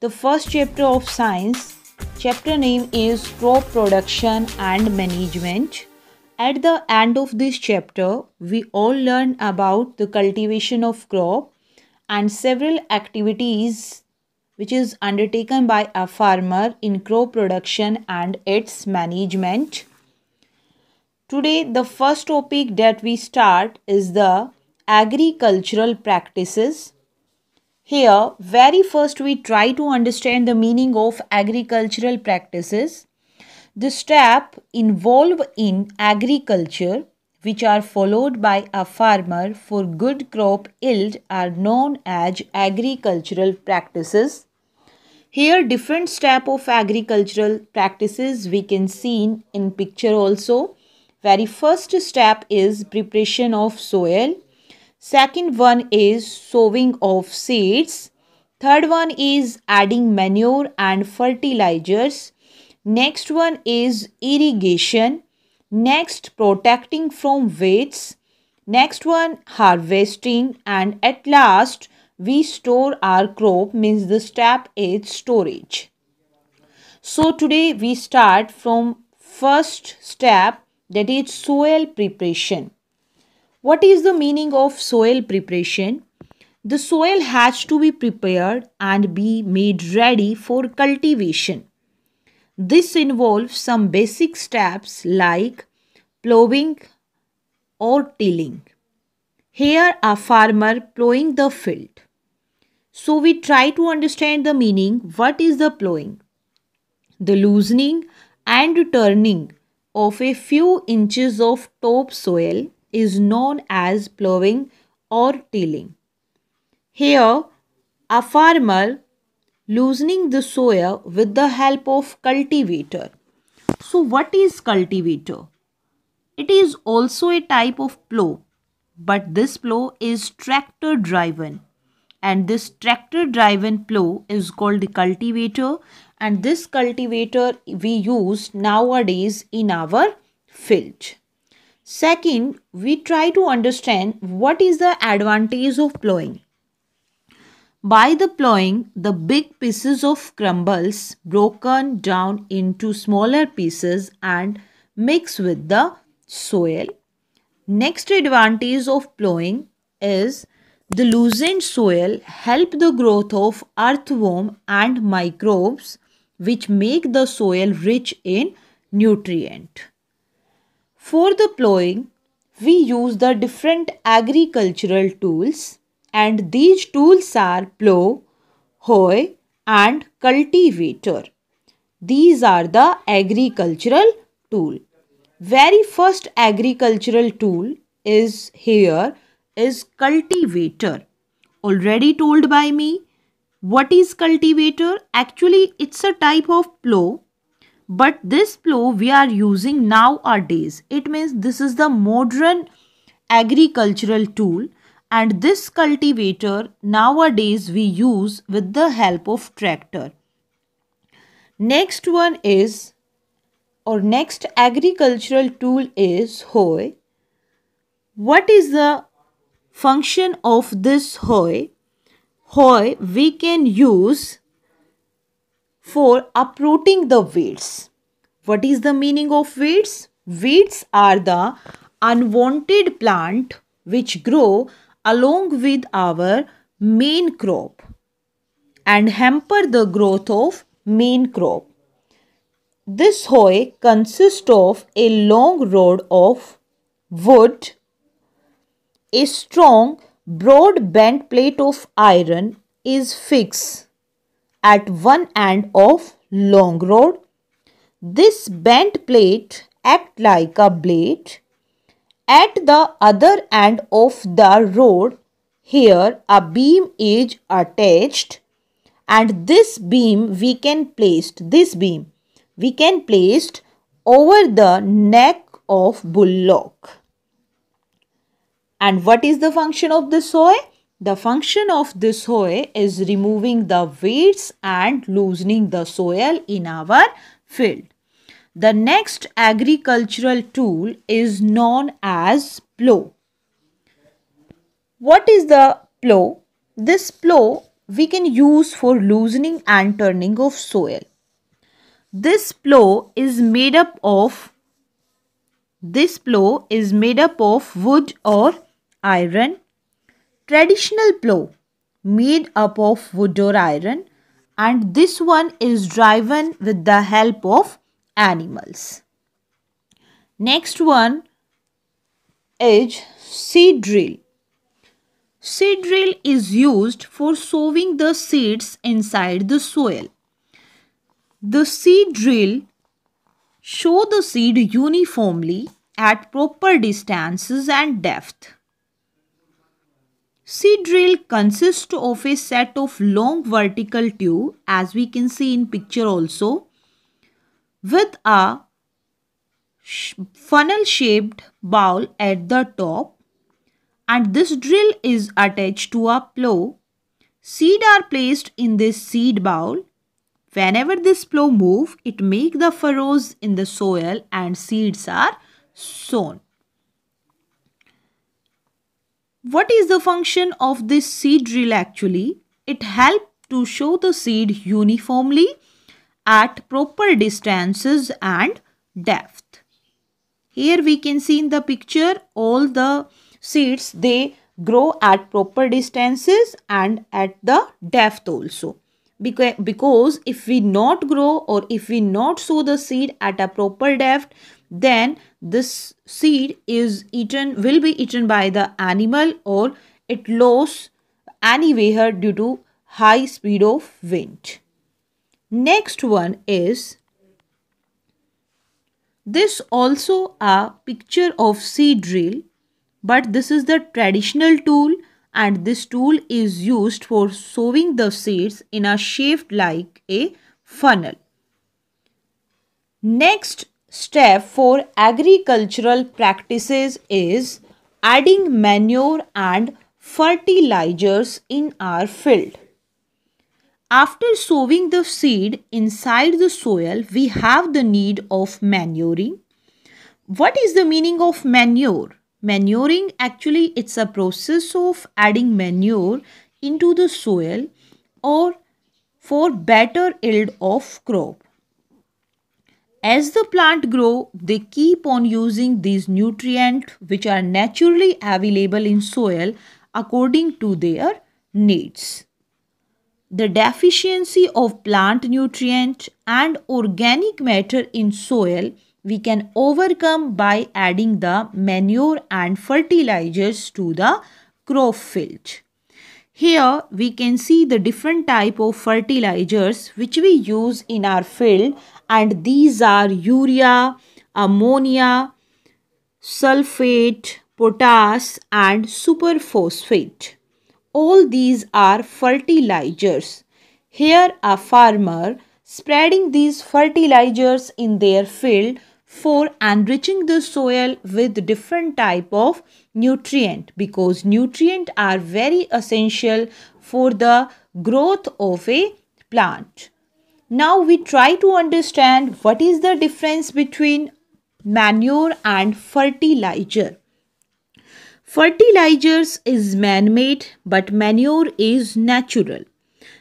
The first chapter of science, chapter name is Crop Production and Management. At the end of this chapter, we all learn about the cultivation of crop and several activities which is undertaken by a farmer in crop production and its management. Today, the first topic that we start is the agricultural practices. Here, very first we try to understand the meaning of agricultural practices. The step involved in agriculture which are followed by a farmer for good crop yield are known as agricultural practices. Here different step of agricultural practices we can see in picture also. Very first step is preparation of soil. Second one is sowing of seeds. Third one is adding manure and fertilizers. Next one is irrigation. Next protecting from weeds. Next one harvesting and at last we store our crop means the step is storage. So today we start from first step that is soil preparation. What is the meaning of soil preparation? The soil has to be prepared and be made ready for cultivation. This involves some basic steps like plowing or tilling. Here a farmer plowing the field. So we try to understand the meaning what is the plowing? The loosening and turning of a few inches of topsoil is known as plowing or tilling. Here, a farmer loosening the soil with the help of cultivator. So what is cultivator? It is also a type of plow, but this plow is tractor driven and this tractor driven plow is called the cultivator and this cultivator we use nowadays in our field. Second, we try to understand what is the advantage of plowing. By the plowing, the big pieces of crumbles broken down into smaller pieces and mix with the soil. Next advantage of plowing is the loosened soil help the growth of earthworm and microbes which make the soil rich in nutrient. For the plowing, we use the different agricultural tools and these tools are plow, hoe and cultivator. These are the agricultural tool. Very first agricultural tool is here is cultivator. Already told by me what is cultivator? Actually it's a type of plow but this plow we are using nowadays it means this is the modern agricultural tool and this cultivator nowadays we use with the help of tractor next one is or next agricultural tool is hoe what is the function of this hoe hoe we can use for uprooting the weeds. What is the meaning of weeds? Weeds are the unwanted plant which grow along with our main crop and hamper the growth of main crop. This hoe consists of a long rod of wood, a strong broad bent plate of iron is fixed at one end of long rod. This bent plate act like a blade. At the other end of the rod, here a beam is attached and this beam we can placed, this beam we can placed over the neck of bullock. And what is the function of the soy? The function of this hoe is removing the weeds and loosening the soil in our field. The next agricultural tool is known as plow. What is the plow? This plow we can use for loosening and turning of soil. This plow is made up of this plow is made up of wood or iron traditional plow made up of wood or iron and this one is driven with the help of animals. Next one is seed drill. Seed drill is used for sowing the seeds inside the soil. The seed drill show the seed uniformly at proper distances and depth. Seed drill consists of a set of long vertical tube as we can see in picture also with a funnel shaped bowl at the top and this drill is attached to a plow. Seed are placed in this seed bowl. Whenever this plow move, it make the furrows in the soil and seeds are sown. What is the function of this seed drill actually? It helps to show the seed uniformly at proper distances and depth. Here we can see in the picture all the seeds they grow at proper distances and at the depth also. because if we not grow or if we not sow the seed at a proper depth then this seed is eaten will be eaten by the animal or it lost anywhere due to high speed of wind. Next one is this also a picture of seed drill but this is the traditional tool and this tool is used for sowing the seeds in a shape like a funnel. Next step for agricultural practices is adding manure and fertilizers in our field. After sowing the seed inside the soil, we have the need of manuring. What is the meaning of manure? Manuring actually it's a process of adding manure into the soil or for better yield of crop. As the plant grow, they keep on using these nutrients which are naturally available in soil according to their needs. The deficiency of plant nutrient and organic matter in soil we can overcome by adding the manure and fertilizers to the crop field. Here we can see the different type of fertilizers which we use in our field and these are urea, ammonia, sulfate, potash and superphosphate. All these are fertilizers. Here a farmer spreading these fertilizers in their field for enriching the soil with different type of nutrient because nutrient are very essential for the growth of a plant. Now we try to understand what is the difference between manure and fertilizer. Fertilizers is man-made but manure is natural.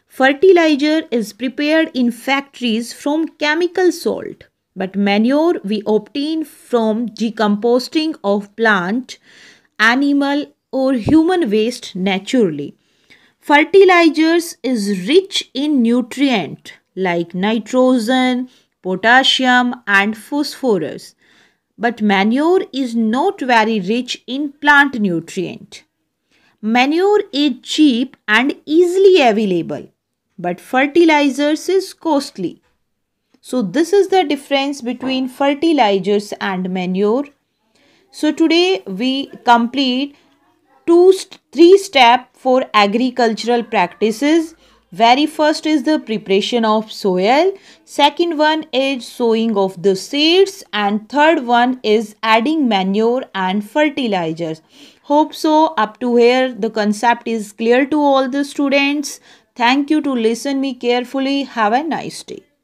Fertilizer is prepared in factories from chemical salt. But manure we obtain from decomposing of plant, animal or human waste naturally. Fertilizers is rich in nutrient like nitrogen, potassium and phosphorus. But manure is not very rich in plant nutrient. Manure is cheap and easily available, but fertilizers is costly. So this is the difference between fertilizers and manure. So today we complete two three step for agricultural practices. Very first is the preparation of soil, second one is sowing of the seeds and third one is adding manure and fertilizers. Hope so up to here the concept is clear to all the students. Thank you to listen me carefully. Have a nice day.